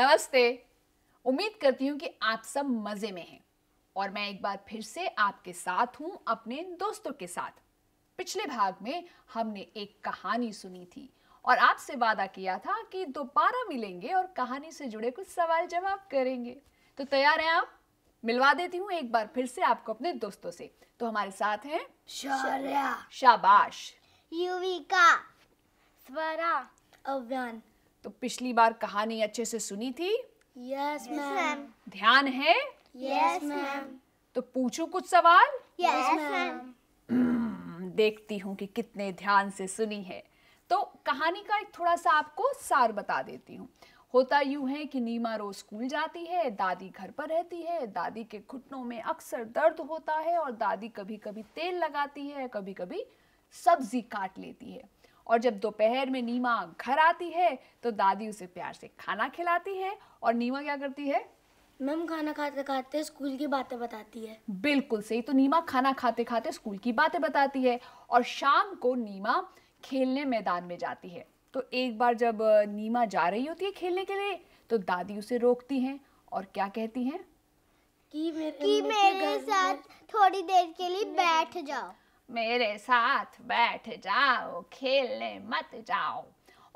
नमस्ते उम्मीद करती हूँ कि आप सब मज़े में हैं और मैं एक बार फिर से आपके साथ हूँ अपने दोस्तों के साथ पिछले भाग में हमने एक कहानी सुनी थी और आपसे वादा किया था कि दोबारा मिलेंगे और कहानी से जुड़े कुछ सवाल जवाब करेंगे तो तैयार हैं आप मिलवा देती हूँ एक बार फिर से आपको अपने दोस्तों से तो हमारे साथ हैं शौर्या शाबाश युविका स्वरा अव्यान तो पिछली बार कहानी अच्छे से सुनी थी यस मैम ध्यान है यस मैम तो पूछू कुछ सवाल यस मैम hmm, देखती हूँ कि कितने ध्यान से सुनी है तो कहानी का एक थोड़ा सा आपको सार बता देती हूँ होता यूं है कि नीमा रोज स्कूल जाती है दादी घर पर रहती है दादी के घुटनों में अक्सर दर्द होता है और दादी कभी कभी तेल लगाती है कभी कभी सब्जी काट लेती है और जब दोपहर में नीमा घर आती है तो दादी उसे प्यार से खाना खिलाती है और नीमा क्या करती है मैम खाना खाते खाते स्कूल की बातें बताती है बिल्कुल सही तो नीमा खाना खाते खाते स्कूल की बातें बताती है और शाम को नीमा खेलने मैदान में जाती है तो एक बार जब नीमा जा रही होती है खेलने के लिए तो दादी उसे रोकती हैं और क्या कहती हैं कि मेरे, कि मेरे साथ थोड़ी देर के लिए बैठ जाओ मेरे साथ बैठ जाओ खेलने मत जाओ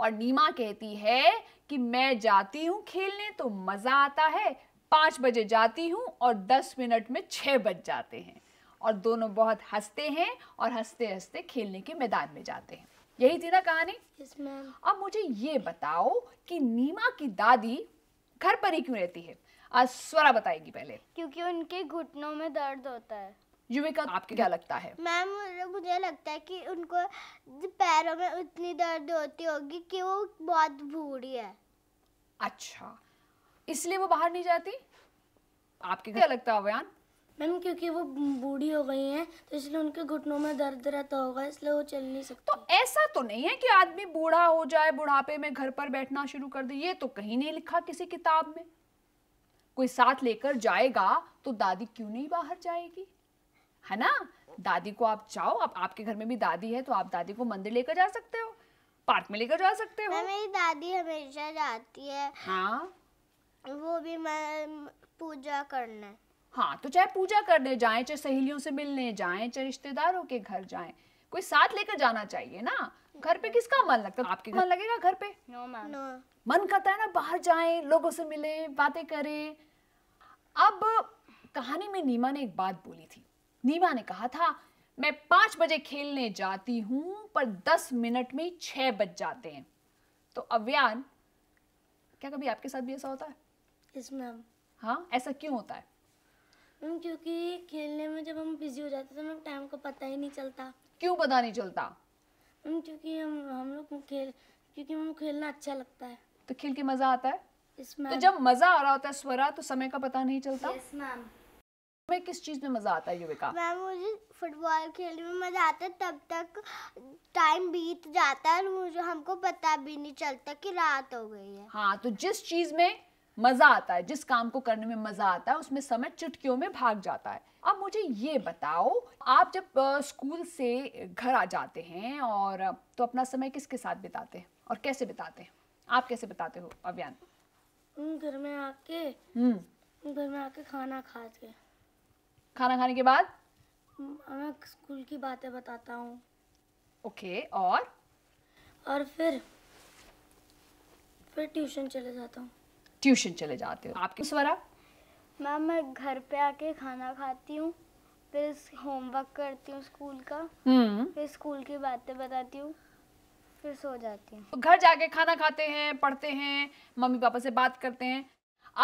और नीमा कहती है कि मैं जाती हूँ खेलने तो मज़ा आता है पाँच बजे जाती हूँ और दस मिनट में छः बज जाते हैं और दोनों बहुत हंसते हैं और हंसते हंसते खेलने के मैदान में जाते हैं यही थी ना कहानी yes, अब मुझे ये बताओ कि नीमा की दादी घर पर ही क्यों रहती है आज स्वरा बताएगी पहले क्योंकि उनके घुटनों में दर्द होता है युविका आपके क्या लगता है मैम मुझे लगता है कि उनको पैरों में उतनी दर्द होती होगी कि वो बहुत बूढ़ी है अच्छा इसलिए वो बाहर नहीं जाती आपके क्या लगता है बयान मैम क्योंकि वो बूढ़ी हो गई हैं तो इसलिए उनके घुटनों में दर्द रहता होगा इसलिए वो चल नहीं सकती तो ऐसा तो नहीं है कि आदमी बूढ़ा हो जाए बुढ़ापे में घर पर बैठना शुरू कर दे ये तो कहीं नहीं लिखा किसी किताब में कोई साथ लेकर जाएगा तो दादी क्यों नहीं बाहर जाएगी है ना दादी को आप चाहो आप आपके घर में भी दादी है तो आप दादी को मंदिर लेकर जा सकते हो पार्क में लेकर जा सकते हो मेरी दादी हमेशा जाती है हाँ वो भी मैं पूजा करने हाँ तो चाहे पूजा करने जाए चाहे सहेलियों से मिलने जाए चाहे रिश्तेदारों के घर जाए कोई साथ लेकर जाना चाहिए ना घर पे किसका मन लगता है आपके मन लगेगा घर पे नो no, no. मन करता है ना बाहर जाएं लोगों से मिलें बातें करें अब कहानी में नीमा ने एक बात बोली थी नीमा ने कहा था मैं पांच बजे खेलने जाती हूं पर दस मिनट में छह बज जाते हैं तो अव्यान क्या कभी आपके साथ भी ऐसा होता है yes, हाँ ऐसा क्यों होता है hmm, क्योंकि खेलने में जब हम बिजी हो जाते हैं तो हमें टाइम का पता ही नहीं चलता क्यों पता नहीं चलता hmm, क्योंकि हम हम लोग खेल क्योंकि हमको खेलना अच्छा लगता है तो खेल के मज़ा आता है तो जब मज़ा आ रहा होता है स्वरा तो समय का पता नहीं चलता यस तुम्हें किस चीज़ में मज़ा आता है युविका मैम मुझे फुटबॉल खेलने में मज़ा आता है तब तक टाइम बीत जाता है मुझे हमको पता भी नहीं चलता कि रात हो गई है हाँ तो जिस चीज़ में मज़ा आता है जिस काम को करने में मज़ा आता है उसमें समय चुटकियों में भाग जाता है अब मुझे ये बताओ आप जब स्कूल से घर आ जाते हैं और तो अपना समय किसके साथ बिताते हैं और कैसे बिताते हैं आप कैसे बिताते हो अभियान घर में आके हम्म। घर में आके खाना खाते खाना खाने के बाद मैं स्कूल की बातें बताता हूँ ओके okay, और और फिर फिर ट्यूशन चले जाता हूँ ट्यूशन चले जाते हो आपके स्वरा मैम मैं घर पे आके खाना खाती हूँ फिर होमवर्क करती हूँ स्कूल का हम्म। फिर स्कूल की बातें बताती हूँ फिर सो जाती हूँ तो घर जाके खाना खाते हैं पढ़ते हैं मम्मी पापा से बात करते हैं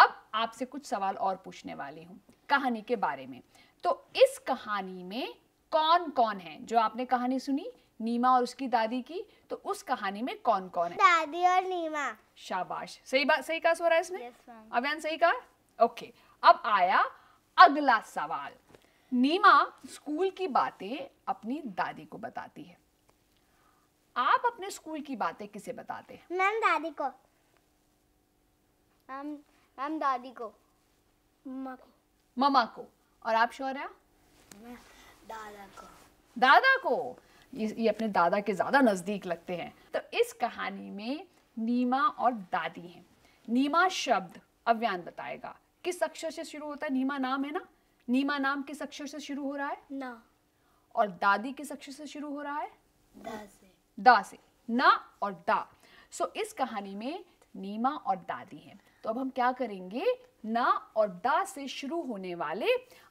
अब आपसे कुछ सवाल और पूछने वाली हूँ कहानी के बारे में तो इस कहानी में कौन कौन है जो आपने कहानी सुनी नीमा और उसकी दादी की तो उस कहानी में कौन कौन है दादी और नीमा शाबाश सही बात सही कहा सो रहा है इसमें अभियान सही कहा ओके अब आया अगला सवाल नीमा स्कूल की बातें अपनी दादी को बताती है आप अपने स्कूल की बातें किसे बताते हैं मैम दादी को मैम मैम दादी को मम्मा को मम्मा को और आप है दादा को दादा को ये, अपने दादा के ज़्यादा नज़दीक लगते हैं तो इस कहानी में नीमा और दादी हैं नीमा शब्द अव्यान बताएगा किस अक्षर से शुरू होता है नीमा नाम है ना नीमा नाम किस अक्षर से शुरू हो रहा है ना और दादी किस अक्षर से शुरू हो रहा है दा से दा से ना और दा सो so, इस कहानी में नीमा और दादी हैं तो अब हम क्या करेंगे ना और दा से शुरू होने वाले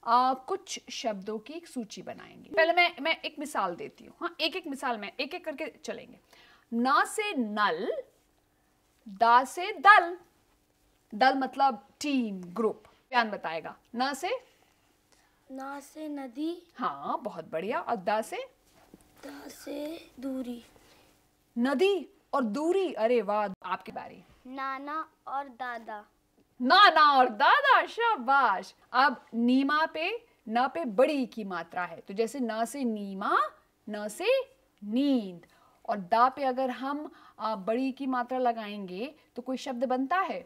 आ, कुछ शब्दों की एक सूची बनाएंगे पहले मैं मैं एक मिसाल देती हूँ हाँ एक एक मिसाल मैं एक एक करके चलेंगे ना से नल दा से दल दल मतलब टीम ग्रुप ध्यान बताएगा ना से ना से नदी हाँ बहुत बढ़िया और दा से दा से दूरी नदी और दूरी अरे वाह आपकी बारी नाना और दादा नाना और दादा शाबाश अब नीमा पे न पे बड़ी की मात्रा है तो जैसे न से नीमा न से नींद और दा पे अगर हम बड़ी की मात्रा लगाएंगे तो कोई शब्द बनता है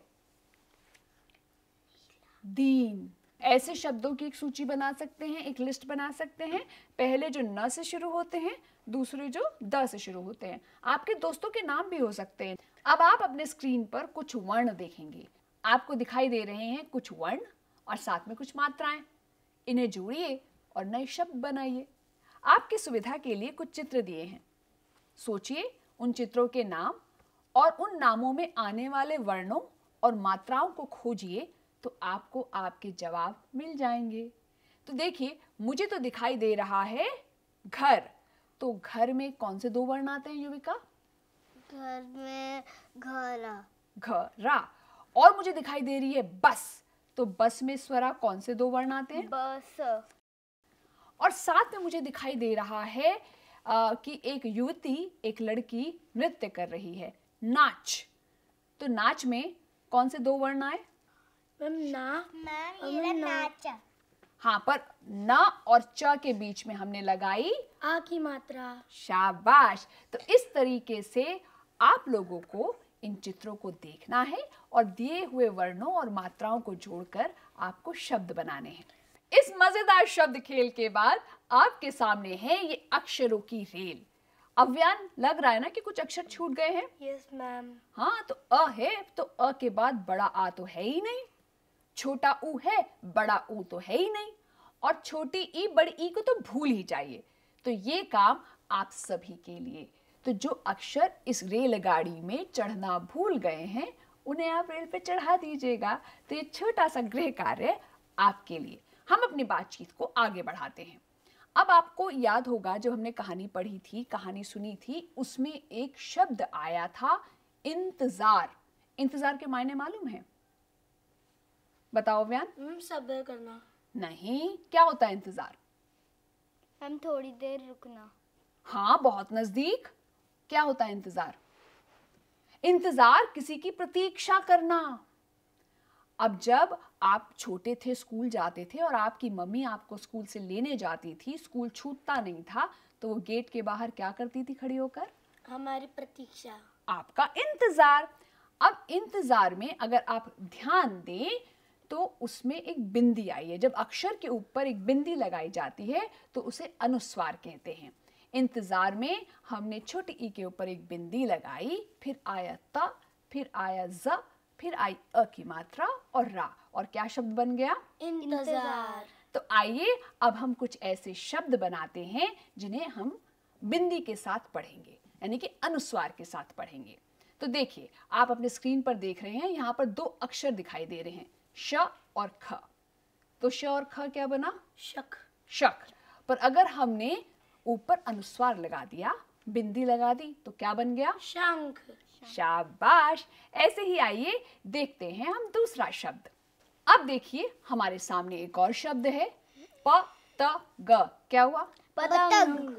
दीन ऐसे शब्दों की एक सूची बना सकते हैं एक लिस्ट बना सकते हैं पहले जो न से शुरू होते हैं दूसरे जो द से शुरू होते हैं आपके दोस्तों के नाम भी हो सकते हैं अब आप अपने स्क्रीन पर कुछ वर्ण देखेंगे आपको दिखाई दे रहे हैं कुछ वर्ण और साथ में कुछ मात्राएं इन्हें जोड़िए और नए शब्द बनाइए आपकी सुविधा के लिए कुछ चित्र दिए हैं सोचिए उन चित्रों के नाम और उन नामों में आने वाले वर्णों और मात्राओं को खोजिए तो आपको आपके जवाब मिल जाएंगे तो देखिए मुझे तो दिखाई दे रहा है घर तो घर में कौन से दो वर्ण आते हैं युविका घर में घरा घरा और मुझे दिखाई दे रही है बस तो बस में स्वरा कौन से दो वर्ण आते हैं बस और साथ में मुझे दिखाई दे रहा है आ, कि एक युवती एक लड़की नृत्य कर रही है नाच तो नाच में कौन से दो वर्ण आए ना, ना, हाँ पर न और च के बीच में हमने लगाई आ की मात्रा शाबाश तो इस तरीके से आप लोगों को इन चित्रों को देखना है और दिए हुए वर्णों और मात्राओं को जोड़कर आपको शब्द बनाने हैं इस मजेदार शब्द खेल के बाद आपके सामने है ये अक्षरों की रेल अव्यान लग रहा है ना कि कुछ अक्षर छूट गए हैं यस yes, मैम हाँ तो अ है तो अ के बाद बड़ा आ तो है ही नहीं छोटा ऊ है बड़ा ऊ तो है ही नहीं और छोटी ई बड़ी ई को तो भूल ही जाइए तो ये काम आप सभी के लिए तो जो अक्षर इस रेलगाड़ी में चढ़ना भूल गए हैं उन्हें आप रेल पे चढ़ा दीजिएगा तो ये छोटा सा गृह कार्य आपके लिए हम अपनी बातचीत को आगे बढ़ाते हैं अब आपको याद होगा जब हमने कहानी पढ़ी थी कहानी सुनी थी उसमें एक शब्द आया था इंतजार इंतजार के मायने मालूम है बताओ व्यान हम्म, सब्र करना नहीं क्या होता है इंतजार हम थोड़ी देर रुकना हाँ बहुत नजदीक क्या होता है इंतजार इंतजार किसी की प्रतीक्षा करना अब जब आप छोटे थे स्कूल जाते थे और आपकी मम्मी आपको स्कूल से लेने जाती थी स्कूल छूटता नहीं था तो वो गेट के बाहर क्या करती थी खड़ी होकर हमारी प्रतीक्षा आपका इंतजार अब इंतजार में अगर आप ध्यान दें तो उसमें एक बिंदी आई है जब अक्षर के ऊपर एक बिंदी लगाई जाती है तो उसे अनुस्वार कहते हैं इंतज़ार में हमने छोटी ई के ऊपर एक बिंदी लगाई फिर आया त फिर आया ज फिर आई अ की मात्रा और रा और क्या शब्द बन गया इंतज़ार तो आइए अब हम कुछ ऐसे शब्द बनाते हैं जिन्हें हम बिंदी के साथ पढ़ेंगे यानी कि अनुस्वार के साथ पढ़ेंगे तो देखिए आप अपने स्क्रीन पर देख रहे हैं यहाँ पर दो अक्षर दिखाई दे रहे हैं श और ख तो श और ख क्या बना शक शक पर अगर हमने ऊपर अनुस्वार लगा दिया बिंदी लगा दी तो क्या बन गया शंख शाबाश ऐसे ही आइए देखते हैं हम दूसरा शब्द अब देखिए हमारे सामने एक और शब्द है प त ग क्या हुआ पतंग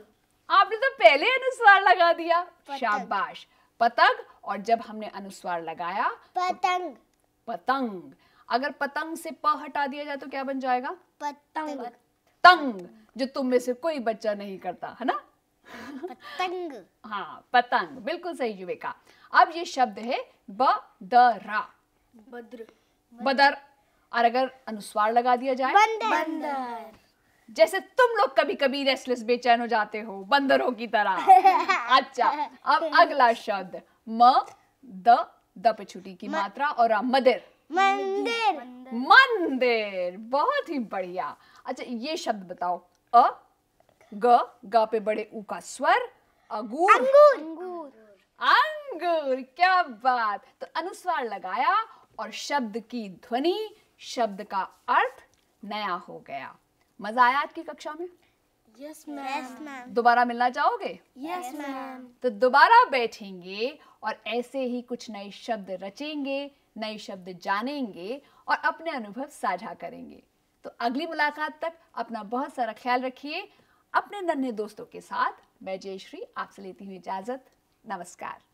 आपने तो पहले अनुस्वार लगा दिया शाबाश पतंग और जब हमने अनुस्वार लगाया तो पतंग पतंग अगर पतंग से प हटा दिया जाए तो क्या बन जाएगा पतंग तंग जो तुम में से कोई बच्चा नहीं करता है ना पतंग हाँ पतंग बिल्कुल सही युवेका अब ये शब्द है बदरा बद्र बदर और अगर अनुस्वार लगा दिया जाए बंदर, बंदर। जैसे तुम लोग कभी कभी रेस्टलेस बेचैन हो जाते हो बंदरों की तरह अच्छा अब अगला शब्द म द द पे छुट्टी की मात्रा और मदिर मंदिर मंदिर बहुत ही बढ़िया अच्छा ये शब्द बताओ अ ग ग पे बड़े ऊ का स्वर अगूर अंगूर अंगूर अंगूर क्या बात तो अनुस्वार लगाया और शब्द की ध्वनि शब्द का अर्थ नया हो गया मजा आया आज की कक्षा में यस मैम दोबारा मिलना चाहोगे यस मैम तो दोबारा बैठेंगे और ऐसे ही कुछ नए शब्द रचेंगे नए शब्द जानेंगे और अपने अनुभव साझा करेंगे तो अगली मुलाकात तक अपना बहुत सारा ख्याल रखिए अपने नन्हे दोस्तों के साथ मैं जयश्री आपसे लेती हूँ इजाज़त नमस्कार